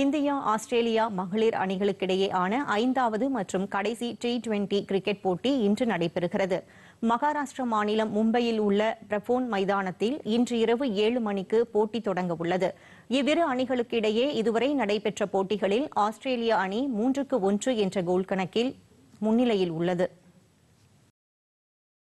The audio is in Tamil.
இந்தியா ஆஸ்திரேலியா மகளிர் அணிகளுக்கிடையேயான ஐந்தாவது மற்றும் கடைசி டி டுவெண்டி கிரிக்கெட் போட்டி இன்று நடைபெறுகிறது மகாராஷ்டிரா மாநிலம் மும்பையில் உள்ள பிரபோன் மைதானத்தில் இன்று இரவு ஏழு மணிக்கு போட்டி தொடங்க உள்ளது இவ்விரு அணிகளுக்கிடையே இதுவரை நடைபெற்ற போட்டிகளில் ஆஸ்திரேலிய அணி மூன்றுக்கு ஒன்று என்ற கோல் கணக்கில் முன்னிலையில் உள்ளது